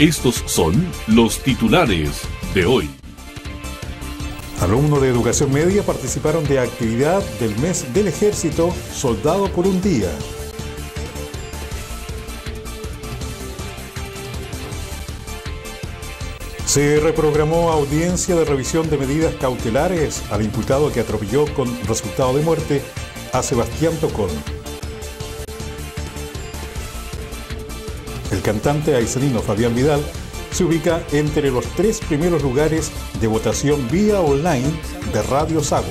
Estos son los titulares de hoy. Alumnos de educación media participaron de actividad del mes del ejército Soldado por un día. Se reprogramó audiencia de revisión de medidas cautelares al imputado que atropelló con resultado de muerte a Sebastián Tocón. cantante aislino Fabián Vidal se ubica entre los tres primeros lugares de votación vía online de Radio Sago.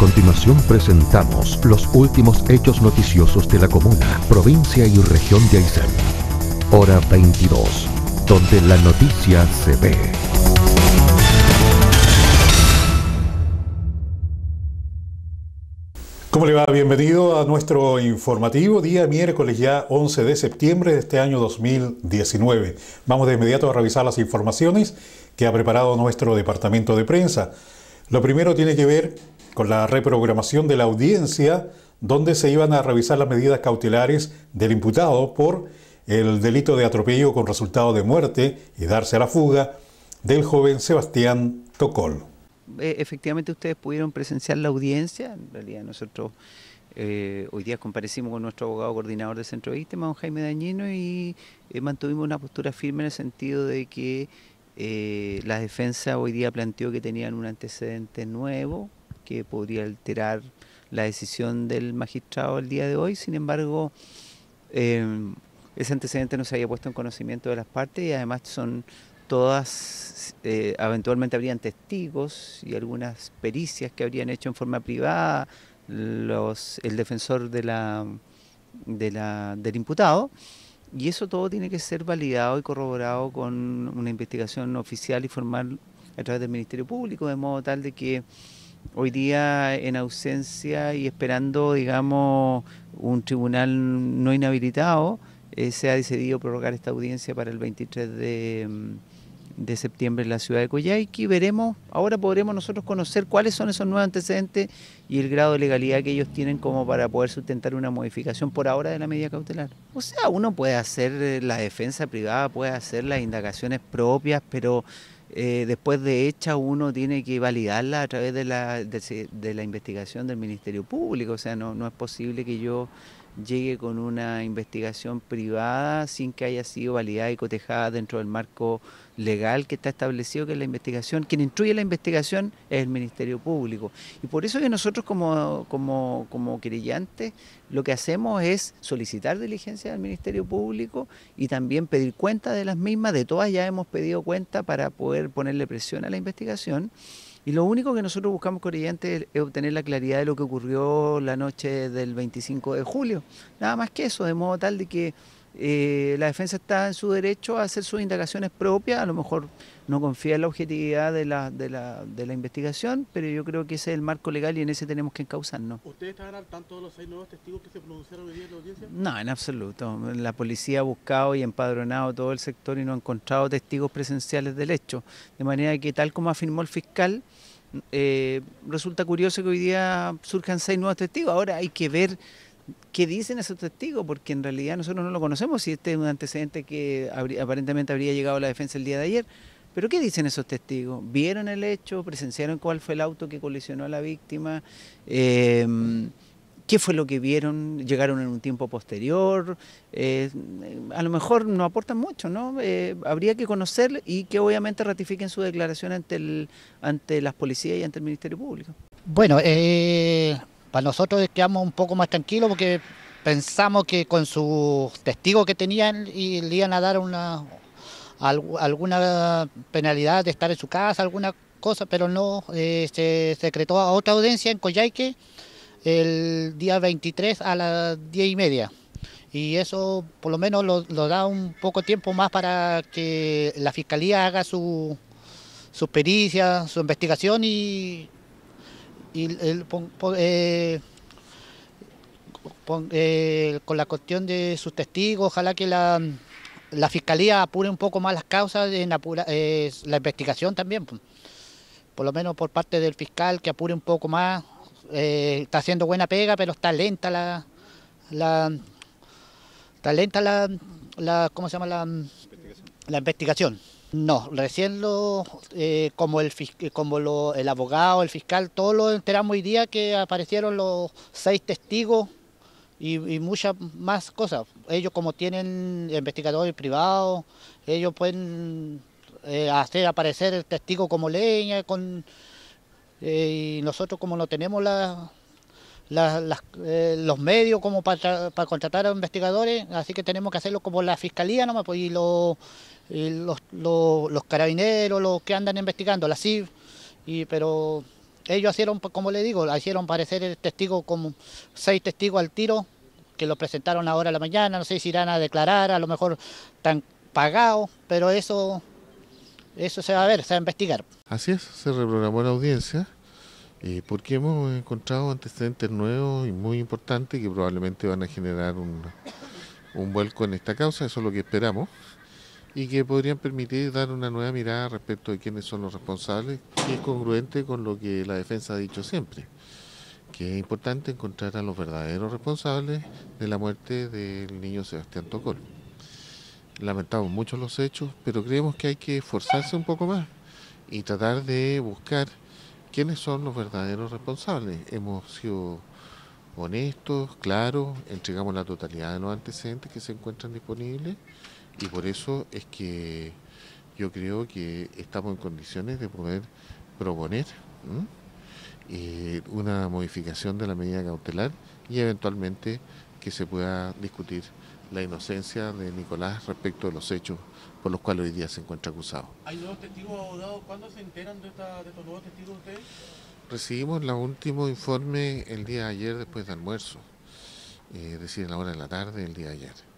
continuación presentamos los últimos hechos noticiosos de la comuna, provincia y región de Aysén. Hora 22, donde la noticia se ve. ¿Cómo le va? Bienvenido a nuestro informativo día miércoles ya 11 de septiembre de este año 2019. Vamos de inmediato a revisar las informaciones que ha preparado nuestro departamento de prensa. Lo primero tiene que ver con la reprogramación de la audiencia donde se iban a revisar las medidas cautelares del imputado por el delito de atropello con resultado de muerte y darse a la fuga del joven Sebastián Tocol. Eh, efectivamente ustedes pudieron presenciar la audiencia, en realidad nosotros eh, hoy día comparecimos con nuestro abogado coordinador del Centro de don Jaime Dañino, y eh, mantuvimos una postura firme en el sentido de que la defensa hoy día planteó que tenían un antecedente nuevo, que podría alterar la decisión del magistrado el día de hoy. Sin embargo, eh, ese antecedente no se había puesto en conocimiento de las partes y además son todas, eh, eventualmente habrían testigos y algunas pericias que habrían hecho en forma privada los, el defensor de de la, del imputado. Y eso todo tiene que ser validado y corroborado con una investigación oficial y formal a través del Ministerio Público, de modo tal de que hoy día en ausencia y esperando, digamos, un tribunal no inhabilitado, eh, se ha decidido prorrogar esta audiencia para el 23 mm, de, septiembre en la ciudad de Coyhaique. Veremos, ahora podremos nosotros conocer cuáles son esos nuevos antecedentes y el grado de legalidad que ellos tienen como para poder sustentar una modificación por ahora de la medida cautelar. O sea, uno puede hacer eh, la defensa privada, puede hacer las indagaciones propias, pero eh, después de hecha uno tiene que validarla a través de la, la investigación del Ministerio Público, o sea, no, no es posible que yo llegue con una investigación privada sin que haya sido validada y cotejada dentro del marco legal que está establecido que la investigación. Quien instruye la investigación es el Ministerio Público. Y por eso que nosotros como, como, como querellantes lo que hacemos es solicitar diligencia del Ministerio Público y también pedir cuenta de las mismas. De todas ya hemos pedido cuenta para poder ponerle presión a la investigación. Y lo único que nosotros buscamos con es obtener la claridad de lo que ocurrió la noche del 25 de julio. Nada más que eso, de modo tal de que eh, la defensa está en su derecho a hacer sus indagaciones propias, a lo mejor no confía en la objetividad de la, de la, investigación, pero yo creo que ese es el marco legal y en ese tenemos que encauzarnos. ¿Ustedes están al tanto de los seis nuevos testigos que se pronunciaron hoy día en la audiencia? No, en absoluto. La policía ha buscado y empadronado todo el sector y no ha encontrado testigos presenciales del hecho. De manera que, tal como afirmó el fiscal, eh, resulta curioso que hoy día surjan seis nuevos testigos. Ahora hay que ver qué dicen esos testigos, porque en realidad nosotros no lo conocemos, y este es un antecedente que aparentemente habría llegado a la defensa el día de ayer. Pero ¿qué dicen esos testigos? ¿Vieron el hecho? ¿Presenciaron cuál fue el auto que colisionó a la víctima? Em, ¿Qué fue lo que vieron? ¿Llegaron en un tiempo posterior? Eh, a lo mejor no aportan mucho, ¿no? Eh, habría que conocer y que obviamente ratifiquen su declaración ante, el, ante las policías y ante el Ministerio Público. Bueno, eh, para nosotros quedamos un poco más tranquilos porque pensamos que con sus testigos que tenían y le iban a dar una alguna penalidad de estar en su casa, alguna cosa, pero no, eh, se secretó a otra audiencia en Coyhaique el día 23 a las 10 y media. Y eso por lo menos lo, da un poco tiempo más para que la fiscalía haga su, pericia, su investigación y y el, eh, eh, con la cuestión de sus testigos, ojalá que la, la fiscalía apure un poco más las causas en apura, eh, la investigación también, por lo menos por parte del fiscal que apure un poco más, está haciendo buena pega, pero está lenta la, la está lenta ¿cómo se llama la La investigación. No, recién eh, como, el, eh, como el abogado, el fiscal, todos lo enteramos hoy día que aparecieron los seis testigos y, muchas más cosas. Ellos como tienen investigadores privados, ellos pueden eh, hacer aparecer el testigo como leña, con, y nosotros como no tenemos los medios como para, contratar a investigadores, así que tenemos que hacerlo como la fiscalía nomás, pues, y los y los, los, carabineros, los que andan investigando, la CIV, y, pero ellos hicieron, como le digo, hicieron parecer el testigo como seis testigos al tiro, que lo presentaron ahora de la mañana, no sé si irán a declarar, a lo mejor están pagados, pero eso, eso se va a ver, se va a investigar. Así es, se reprogramó la audiencia. porque hemos encontrado antecedentes nuevos y muy importantes que probablemente van a generar un, un vuelco en esta causa, eso es lo que esperamos y que podrían permitir dar una nueva mirada respecto de quiénes son los responsables, que es congruente con lo que la defensa ha dicho siempre, que es importante encontrar a los verdaderos responsables de la muerte del niño Sebastián Tocol. Lamentamos mucho los hechos, pero creemos que hay que esforzarse un poco más y tratar de buscar quiénes son los verdaderos responsables. Hemos sido honestos, claros, entregamos la totalidad de los antecedentes que se encuentran disponibles y por eso es que yo creo que estamos en condiciones de poder proponer eh, una modificación de la medida cautelar y eventualmente que se pueda discutir la inocencia de Nicolás respecto de los hechos por los cuales hoy día se encuentra acusado. ¿Hay nuevos testigos abogados? ¿Cuándo se enteran de, estos nuevos testigos ustedes? Recibimos el último informe el día de ayer después de almuerzo, eh, es decir, en la hora de la tarde el día de ayer.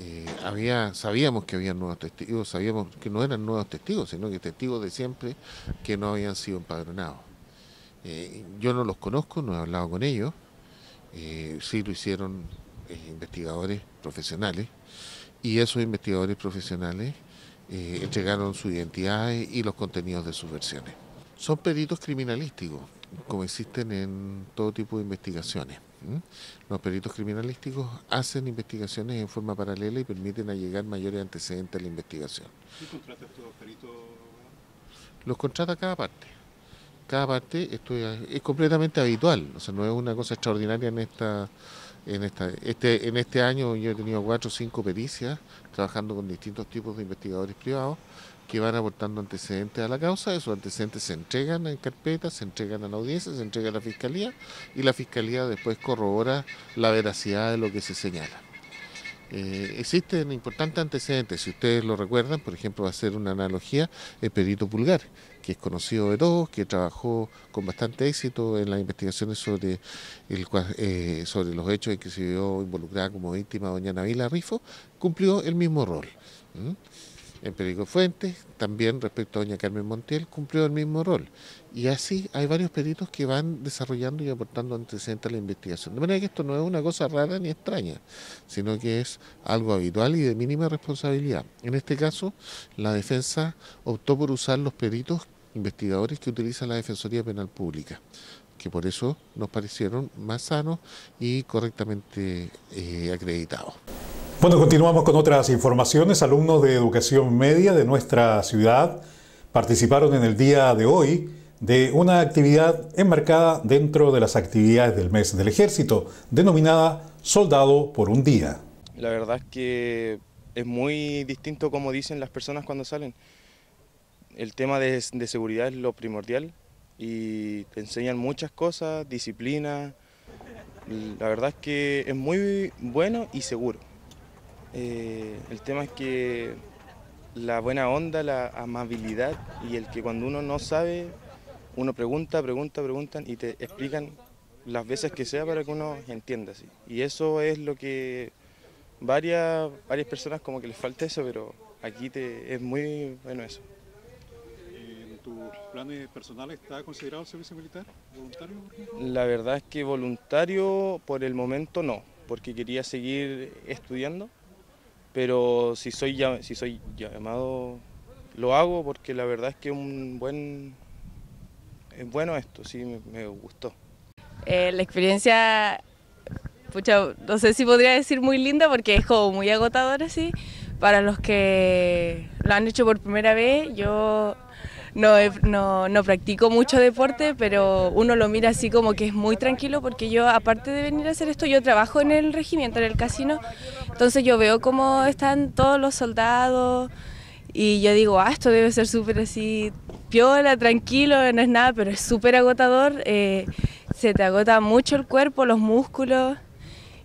Eh, había, sabíamos que había nuevos testigos, sabíamos que no eran nuevos testigos, sino que testigos de siempre que no habían sido empadronados. Eh, yo no los conozco, no he hablado con ellos, eh, sí lo hicieron investigadores profesionales, y esos investigadores profesionales entregaron su identidad y los contenidos de sus versiones. Son pedidos criminalísticos, como existen en todo tipo de investigaciones. ¿Mm? Los peritos criminalísticos hacen investigaciones en forma paralela y permiten llegar mayores antecedentes a la investigación. contrata estos peritos? Los contrata cada parte. Cada parte esto es, completamente habitual, o sea, no es una cosa extraordinaria en esta en este en este año yo he tenido cuatro o cinco pericias trabajando con distintos tipos de investigadores privados que van aportando antecedentes a la causa, esos antecedentes se entregan en carpetas, se entregan a la audiencia, se entrega a la fiscalía y la fiscalía después corrobora la veracidad de lo que se señala. Eh, existen importantes antecedentes, si ustedes lo recuerdan, por ejemplo, va a ser una analogía, el perito Pulgar, que es conocido de todos, que trabajó con bastante éxito en las investigaciones sobre, el, eh, sobre los hechos en que se vio involucrada como víctima doña Navila Rifo, cumplió el mismo rol en Perico Fuentes, también respecto a doña Carmen Montiel, cumplió el mismo rol. Y así hay varios peritos que van desarrollando y aportando antecedentes a la investigación. De manera que esto no es una cosa rara ni extraña, sino que es algo habitual y de mínima responsabilidad. En este caso, la defensa optó por usar los peritos investigadores que utiliza la Defensoría Penal Pública que por eso nos parecieron más sanos y correctamente eh, acreditados. Bueno, continuamos con otras informaciones. Alumnos de educación media de nuestra ciudad participaron en el día de hoy de una actividad enmarcada dentro de las actividades del mes del ejército, denominada Soldado por un Día. La verdad es que es muy distinto como dicen las personas cuando salen. El tema de, de seguridad es lo primordial y te enseñan muchas cosas, disciplina. La verdad es que es muy bueno y seguro. Eh, el tema es que la buena onda, la amabilidad y el que cuando uno no sabe, uno pregunta, pregunta, pregunta y te explican las veces que sea para que uno entienda. Y eso es lo que varias, varias personas como que les falta eso, pero aquí te, es muy bueno eso planes personales está considerado servicio militar voluntario? La verdad es que voluntario por el momento no, porque quería seguir estudiando, pero si soy, si soy llamado lo hago porque la verdad es que un buen es bueno esto, sí me, gustó. Eh, la experiencia, no sé si podría decir muy linda porque es como muy agotadora, sí. Para los que lo han hecho por primera vez, yo no, no, practico mucho deporte, pero uno lo mira así como que es muy tranquilo porque yo, aparte de venir a hacer esto, yo trabajo en el regimiento, en el casino, entonces yo veo cómo están todos los soldados y yo digo, ah, esto debe ser súper así, piola, tranquilo, no es nada, pero es súper agotador, eh, se te agota mucho el cuerpo, los músculos,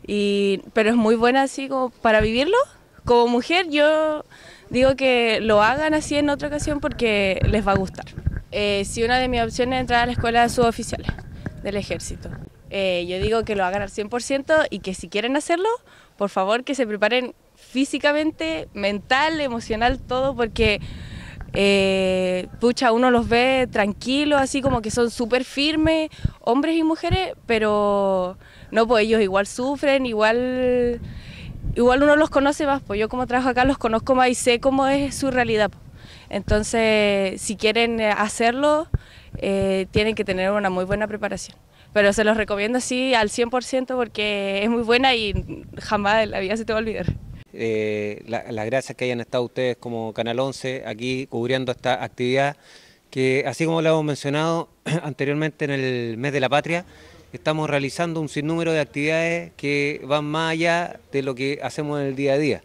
y, pero es muy buena así como para vivirlo. Como mujer yo digo que lo hagan así en otra ocasión porque les va a gustar. Eh, si una de mis opciones es entrar a la escuela de suboficiales del ejército, eh, yo digo que lo hagan al 100% y que si quieren hacerlo, por favor que se preparen físicamente, mental, emocional, todo, porque eh, pucha, uno los ve tranquilos, así como que son súper firmes, hombres y mujeres, pero no, pues ellos igual sufren, igual igual uno los conoce más, pues yo como trabajo acá los conozco más y sé cómo es su realidad. Pues. Entonces, si quieren eh, hacerlo, eh, tienen que tener una muy buena preparación. Pero se los recomiendo así al 100% porque es muy buena y jamás en la vida se te va a olvidar. Eh, Las gracias que hayan estado ustedes como Canal 11 aquí cubriendo esta actividad que, así como lo hemos mencionado anteriormente en el mes de la patria, estamos realizando un sinnúmero de actividades que van más allá de lo que hacemos en el día a día.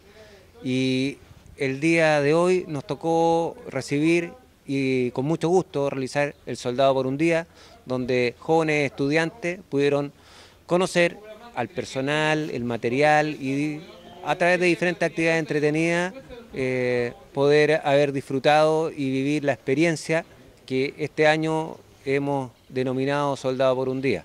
Y el día de hoy nos tocó recibir y con mucho gusto realizar El Soldado por un Día, donde jóvenes estudiantes pudieron conocer al personal, el material y a través de diferentes actividades entretenidas eh, poder haber disfrutado y vivir la experiencia que este año hemos denominado Soldado por un Día.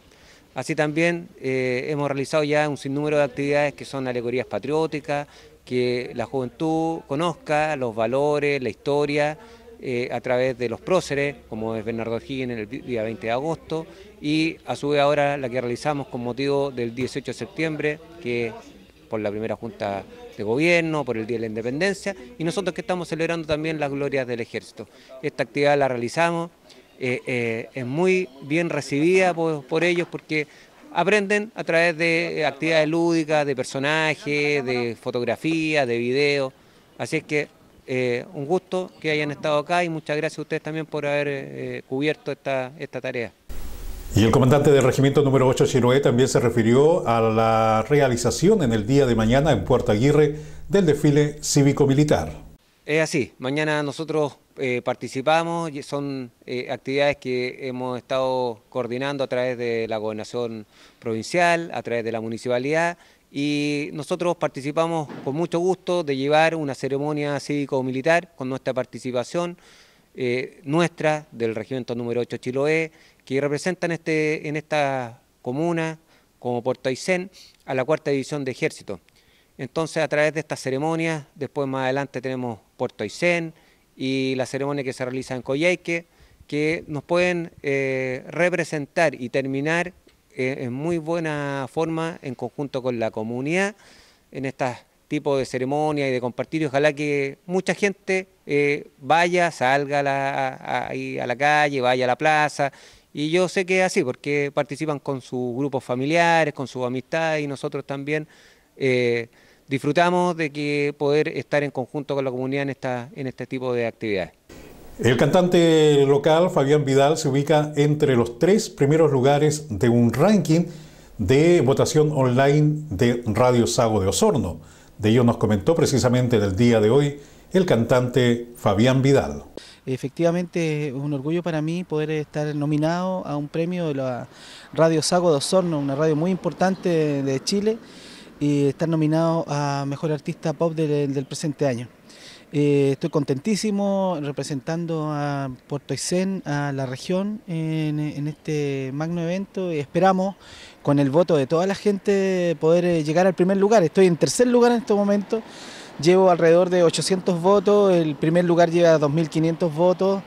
Así también eh, hemos realizado ya un sinnúmero de actividades que son alegorías patrióticas, que la juventud conozca los valores, la historia, eh, a través de los próceres, como es Bernardo en el día 20 de agosto, y a su vez ahora la que realizamos con motivo del 18 de septiembre, que por la primera junta de gobierno, por el Día de la Independencia, y nosotros que estamos celebrando también las glorias del ejército. Esta actividad la realizamos eh, eh, es muy bien recibida por, ellos porque aprenden a través de actividades lúdicas, de personajes, de fotografía, de video. Así es que eh, un gusto que hayan estado acá y muchas gracias a ustedes también por haber cubierto esta, esta tarea. Y el comandante del regimiento número 8 Chinoé también se refirió a la realización en el día de mañana en Puerto Aguirre del desfile cívico-militar. Es así, mañana nosotros eh, participamos, son eh, actividades que hemos estado coordinando a través de la gobernación provincial, a través de la municipalidad y nosotros participamos con mucho gusto de llevar una ceremonia cívico-militar con nuestra participación eh, nuestra del regimiento número 8 Chiloé que representa este, en esta comuna como Puerto Aysén a la cuarta división de ejército. Entonces a través de estas ceremonias, después más adelante tenemos Puerto Aysén, y la ceremonia que se realiza en Coyhaique, que nos pueden eh, representar y terminar eh, en muy buena forma en conjunto con la comunidad en este tipo de ceremonia y de compartir. ojalá que mucha gente eh, vaya, salga a la, calle, vaya a la plaza y yo sé que es así, porque participan con sus grupos familiares, con sus amistades y nosotros también disfrutamos de que poder estar en conjunto con la comunidad en, esta, en este tipo de actividades. El cantante local Fabián Vidal se ubica entre los tres primeros lugares de un ranking de votación online de Radio Sago de Osorno. De ello nos comentó precisamente del día de hoy el cantante Fabián Vidal. Efectivamente, es un orgullo para mí poder estar nominado a un premio de la Radio Sago de Osorno, una radio muy importante de Chile y estar nominado a Mejor Artista Pop del, presente año. Eh, estoy contentísimo representando a Puerto Aysén, a la región, en, este magno evento. y Esperamos, con el voto de toda la gente, poder eh, llegar al primer lugar. Estoy en tercer lugar en este momento. Llevo alrededor de 800 votos. El primer lugar lleva 2.500 votos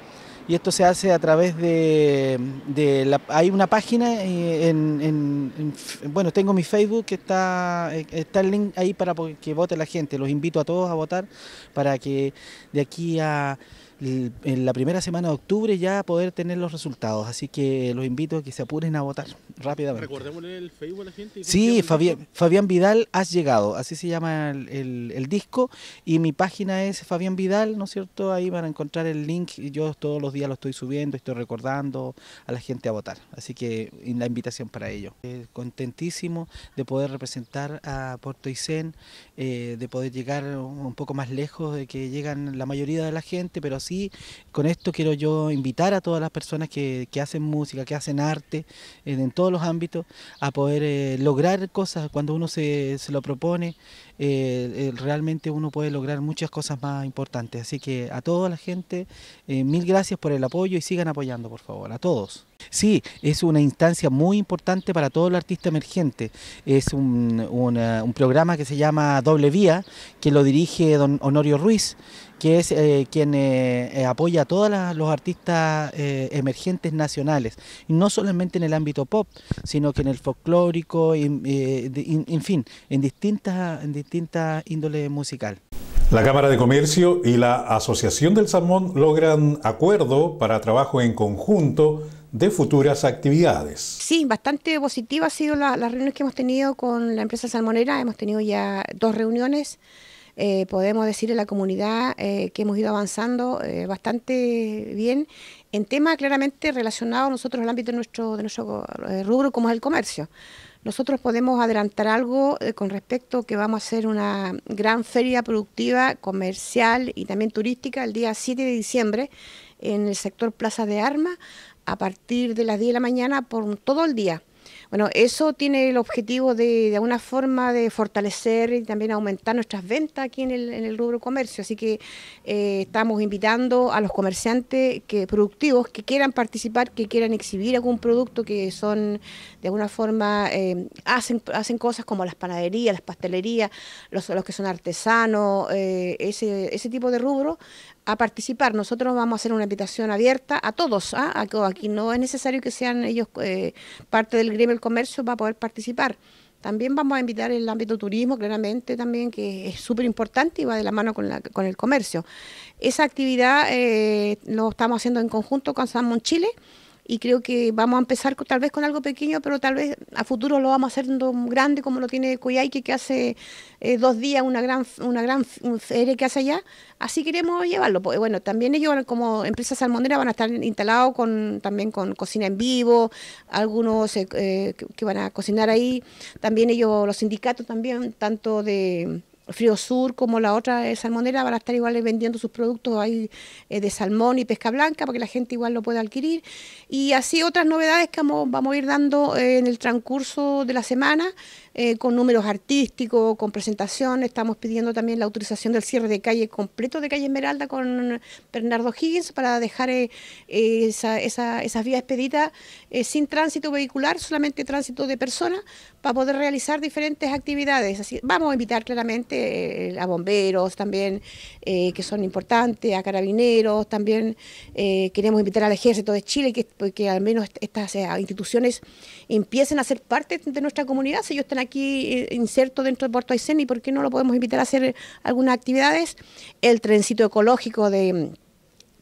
y esto se hace a través de, la, hay una página eh, en, bueno tengo mi Facebook que está eh, está el link ahí para que vote la gente los invito a todos a votar para que de aquí a en la primera semana de octubre ya poder tener los resultados. Así que los invito a que se apuren a votar rápidamente. Recordémosle el Facebook a la gente. Sí, Fabián, Vidal, has llegado. Así se llama el, disco. Y mi página es Fabián Vidal, ¿no es cierto? Ahí van a encontrar el link. ...y Yo todos los días lo estoy subiendo, estoy recordando a la gente a votar. Así que la invitación para ello. Eh, contentísimo de poder representar a Puerto Isen, eh, de poder llegar un poco más lejos de que llegan la mayoría de la gente, pero con esto quiero yo invitar a todas las personas que, hacen música, que hacen arte, en, todos los ámbitos, a poder eh, lograr cosas cuando uno se, lo propone. Eh, eh, realmente uno puede lograr muchas cosas más importantes. Así que a toda la gente, mil gracias por el apoyo y sigan apoyando, por favor, a todos. Sí, es una instancia muy importante para todo el artista emergente. Es un programa que se llama Doble Vía, que lo dirige don Honorio Ruiz que es eh, quien eh, eh, apoya a todos los artistas emergentes nacionales, no solamente en el ámbito pop, sino que en el folclórico, en, en fin, en distintas en distintas índoles musical. La Cámara de Comercio y la Asociación del Salmón logran acuerdo para trabajo en conjunto de futuras actividades. Sí, bastante positiva ha sido la, las reuniones que hemos tenido con la empresa salmonera. Hemos tenido ya dos reuniones eh, podemos decir a la comunidad eh, que hemos ido avanzando eh, bastante bien en temas claramente relacionados nosotros al ámbito de nuestro, de nuestro rubro como es el comercio. Nosotros podemos adelantar algo con respecto que vamos a hacer una gran feria productiva, comercial y también turística el día 7 de diciembre en el sector Plaza de Armas a partir de las 10 de la mañana por todo el día. Bueno, eso tiene el objetivo de, de alguna forma de fortalecer y también aumentar nuestras ventas aquí en el, rubro comercio. Así que eh, estamos invitando a los comerciantes que, productivos que quieran participar, que quieran exhibir algún producto, que son de alguna forma, eh, hacen, hacen cosas como las panaderías, las pastelerías, los, los que son artesanos, eh, ese, ese tipo de rubro a participar. Nosotros vamos a hacer una invitación abierta a todos, ¿ah? aquí no es necesario que sean ellos eh, parte del gremio del comercio para poder participar. También vamos a invitar el ámbito turismo, claramente también, que es súper importante y va de la mano con, con el comercio. Esa actividad eh, lo estamos haciendo en conjunto con San Chile y creo que vamos a empezar tal vez con algo pequeño, pero tal vez a futuro lo vamos a hacer grande como lo tiene Coyhaique, que hace eh, dos días una gran una gran feria que hace allá, así queremos llevarlo. Pues, bueno, también ellos como empresas salmonera van a estar instalados con también con cocina en vivo, algunos eh, eh, que van a cocinar ahí, también ellos los sindicatos también, tanto de Sur, como la otra eh, Salmonera van a estar igual vendiendo sus productos ahí eh, de salmón y pesca blanca porque la gente igual lo puede adquirir. Y así otras novedades que vamos, a ir dando eh, en el transcurso de la semana eh, con números artísticos, con presentación. Estamos pidiendo también la autorización del cierre de calle completo de calle Esmeralda con Bernardo Higgins para dejar eh, esas vías expeditas eh, sin tránsito vehicular, solamente tránsito de personas, para poder realizar diferentes actividades. Así, vamos a invitar claramente a bomberos también, que son importantes, a carabineros también. queremos invitar al ejército de Chile, que, que al menos estas instituciones empiecen a ser parte de nuestra comunidad. Si ellos están aquí eh, inserto dentro de Puerto Aysén y por qué no lo podemos invitar a hacer eh, algunas actividades. El trencito ecológico de mm,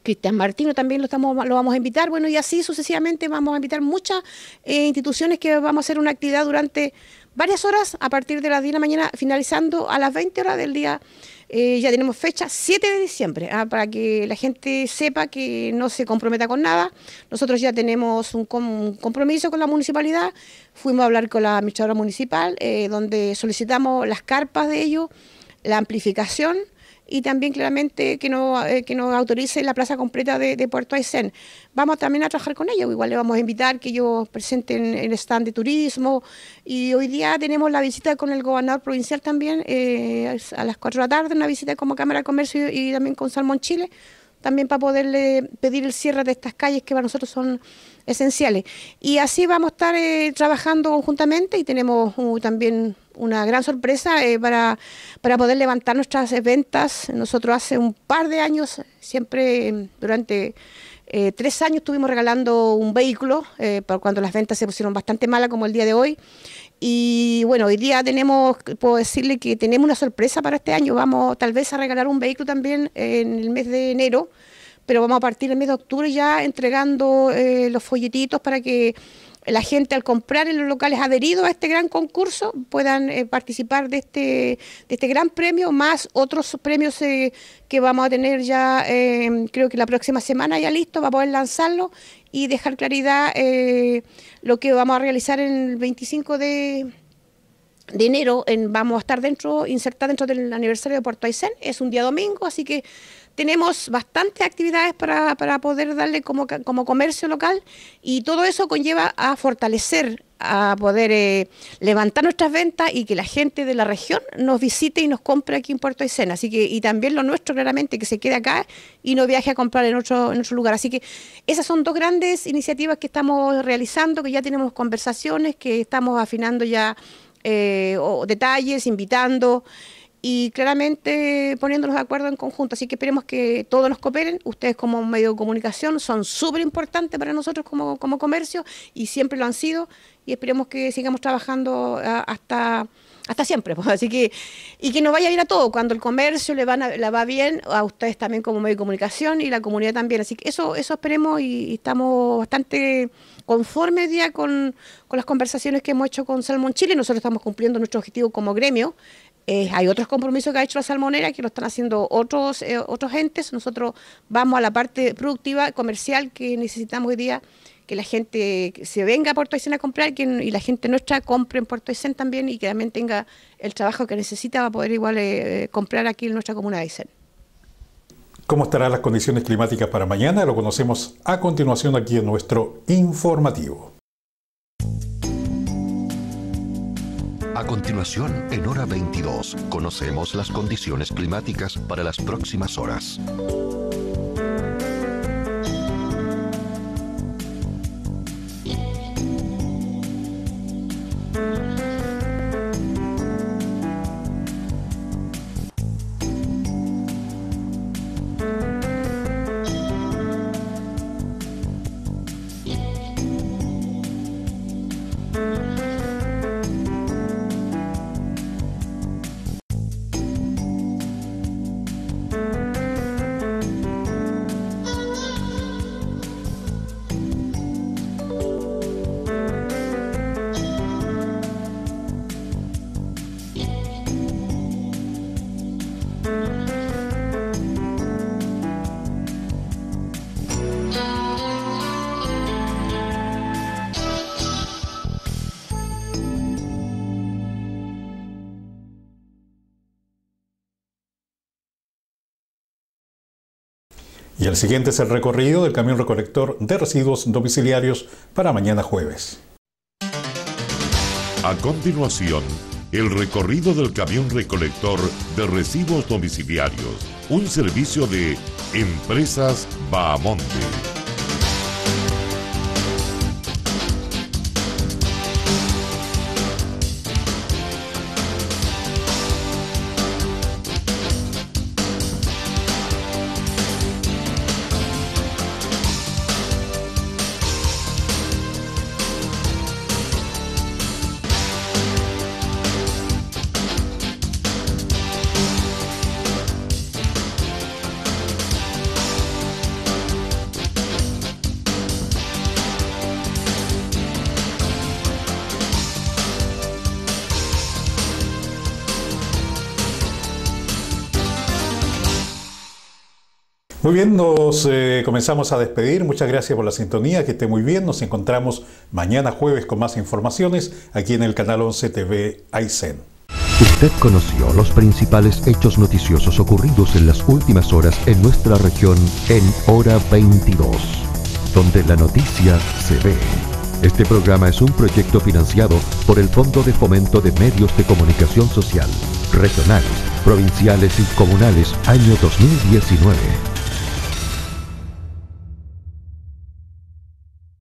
Cristian Martino también lo, estamos, lo vamos a invitar. Bueno, y así sucesivamente vamos a invitar muchas eh, instituciones que vamos a hacer una actividad durante varias horas a partir de las 10 de la mañana, finalizando a las 20 horas del día. Eh, ya tenemos fecha 7 de diciembre, ah, para que la gente sepa que no se comprometa con nada. Nosotros ya tenemos un, compromiso con la municipalidad, fuimos a hablar con la administradora municipal, eh, donde solicitamos las carpas de ellos, la amplificación y también claramente que nos, eh, que nos autorice la plaza completa de, Puerto Aysén. Vamos también a trabajar con ellos, igual le vamos a invitar que ellos presenten el stand de turismo y hoy día tenemos la visita con el gobernador provincial también eh, a las 4 de la tarde, una visita como Cámara de Comercio y, también con Salmón Chile también para poderle pedir el cierre de estas calles que para nosotros son esenciales. Y así vamos a estar eh, trabajando conjuntamente y tenemos uh, también una gran sorpresa eh, para, poder levantar nuestras ventas. Nosotros hace un par de años, siempre em, durante eh, tres años, estuvimos regalando un vehículo, eh, cuando las ventas se pusieron bastante malas como el día de hoy. Y bueno, hoy día tenemos, puedo decirle que tenemos una sorpresa para este año. Vamos tal vez a regalar un vehículo también en el mes de enero, pero vamos a partir del mes de octubre ya entregando los folletitos para que la gente al comprar en los locales adheridos a este gran concurso puedan eh, participar de este, de este gran premio, más otros premios eh, que vamos a tener ya, em, creo que la próxima semana ya listo, va a poder lanzarlo y dejar claridad eh, lo que vamos a realizar el 25 de enero en, vamos a estar dentro, insertar dentro del aniversario de Puerto Aysén, es un día domingo, así que tenemos bastantes actividades para, para poder darle como, como comercio local y todo eso conlleva a fortalecer a poder eh, levantar nuestras ventas y que la gente de la región nos visite y nos compre aquí en Puerto Aysén. Así que, y también lo nuestro claramente, que se quede acá y no viaje a comprar en otro, en otro lugar. Así que esas son dos grandes iniciativas que estamos realizando, que ya tenemos conversaciones, que estamos afinando ya eh, detalles, invitando y claramente poniéndonos de acuerdo en conjunto. Así que esperemos que todos nos cooperen. Ustedes como medio de comunicación son súper importantes para nosotros como, como comercio y siempre lo han sido y esperemos que sigamos trabajando ah, hasta hasta siempre. Pues. Así que, y que nos vaya a ir a todo. Cuando el comercio le van la va bien, a ustedes también como medio de comunicación y la comunidad también. Así que eso, eso esperemos y, estamos bastante conformes día con, con, las conversaciones que hemos hecho con Salmon Chile. Nosotros estamos cumpliendo nuestro objetivo como gremio eh, hay otros compromisos que ha hecho la salmonera que lo están haciendo otros, eh, otros entes. Nosotros vamos a la parte productiva, comercial que necesitamos hoy día que la gente se venga a Puerto Aysén a comprar y la gente nuestra compre en Puerto Aysén también y que también tenga el trabajo que necesita para poder igual eh, comprar aquí en nuestra comuna de Aysén. ¿Cómo estarán las condiciones climáticas para mañana? Lo conocemos a continuación aquí en nuestro informativo. A continuación, en hora 22, conocemos las condiciones climáticas para las próximas horas. el siguiente es el recorrido del camión recolector de residuos domiciliarios para mañana jueves. A continuación, el recorrido del camión recolector de residuos domiciliarios, un servicio de Empresas Bahamonte. Muy bien, nos eh, comenzamos a despedir. Muchas gracias por la sintonía, que esté muy bien. Nos encontramos mañana jueves con más informaciones aquí en el canal 11 TV Aysén. Usted conoció los principales hechos noticiosos ocurridos en las últimas horas en nuestra región en Hora 22, donde la noticia se ve. Este programa es un proyecto financiado por el Fondo de Fomento de Medios de Comunicación Social, regionales, provinciales y comunales, año 2019.